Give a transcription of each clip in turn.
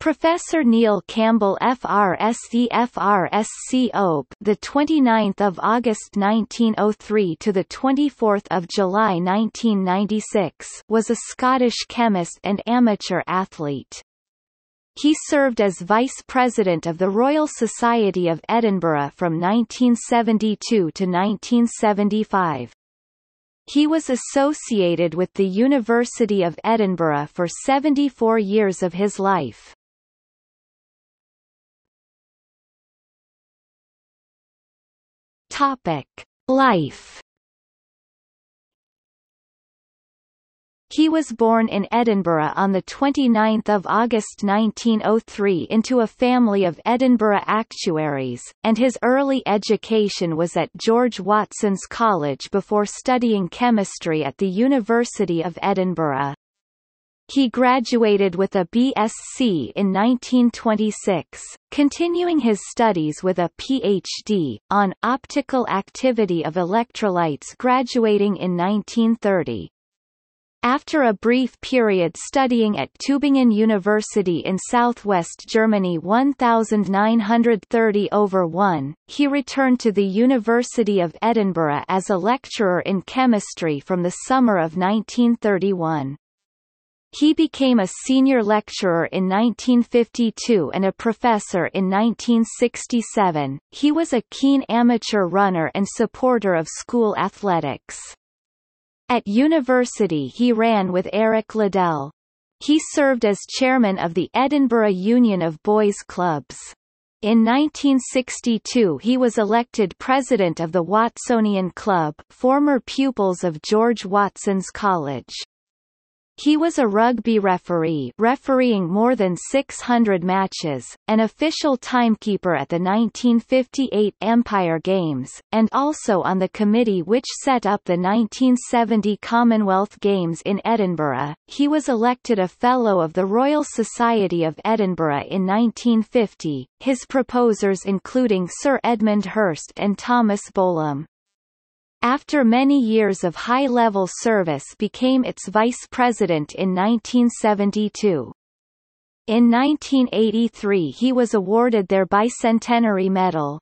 Professor Neil Campbell FRSC FRSC the 29th of August 1903 to the 24th of July 1996 was a Scottish chemist and amateur athlete. He served as vice president of the Royal Society of Edinburgh from 1972 to 1975. He was associated with the University of Edinburgh for 74 years of his life. Topic: Life. He was born in Edinburgh on 29 August 1903 into a family of Edinburgh actuaries, and his early education was at George Watson's College before studying chemistry at the University of Edinburgh. He graduated with a BSc in 1926, continuing his studies with a PhD, on optical activity of electrolytes graduating in 1930. After a brief period studying at Tübingen University in southwest Germany 1930 over 1, he returned to the University of Edinburgh as a lecturer in chemistry from the summer of 1931. He became a senior lecturer in 1952 and a professor in 1967. He was a keen amateur runner and supporter of school athletics. At university he ran with Eric Liddell. He served as chairman of the Edinburgh Union of Boys Clubs. In 1962 he was elected president of the Watsonian Club former pupils of George Watson's College. He was a rugby referee refereeing more than 600 matches, an official timekeeper at the 1958 Empire Games, and also on the committee which set up the 1970 Commonwealth Games in Edinburgh. He was elected a Fellow of the Royal Society of Edinburgh in 1950, his proposers including Sir Edmund Hurst and Thomas Bolam after many years of high-level service became its vice president in 1972. In 1983 he was awarded their Bicentenary Medal.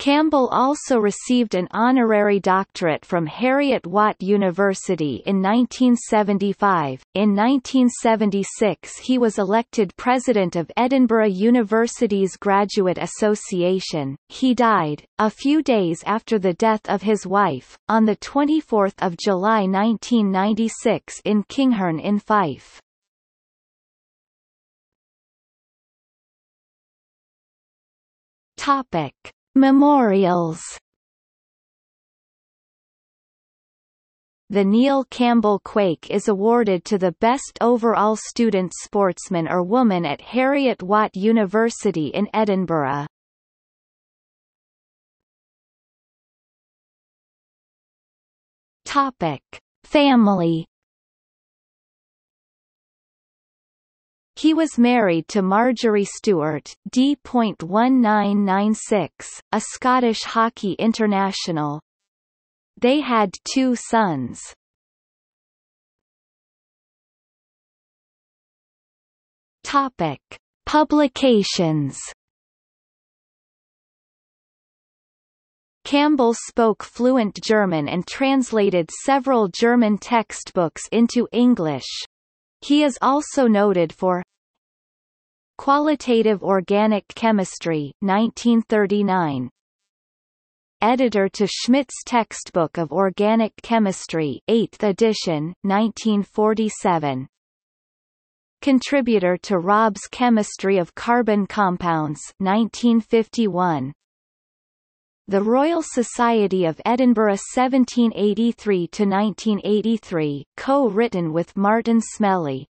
Campbell also received an honorary doctorate from Harriet Watt University in 1975. In 1976, he was elected president of Edinburgh University's Graduate Association. He died a few days after the death of his wife on the 24th of July 1996 in Kinghorn in Fife. Topic Memorials The Neil Campbell Quake is awarded to the best overall student sportsman or woman at Harriet Watt University in Edinburgh. Topic: Family He was married to Marjorie Stewart D.1996, a Scottish hockey international. They had two sons. Topic. Publications Campbell spoke fluent German and translated several German textbooks into English. He is also noted for Qualitative Organic Chemistry 1939 editor to Schmidt's textbook of organic chemistry 8th edition 1947 contributor to Robb's chemistry of carbon compounds 1951 the Royal Society of Edinburgh 1783–1983, co-written with Martin Smellie,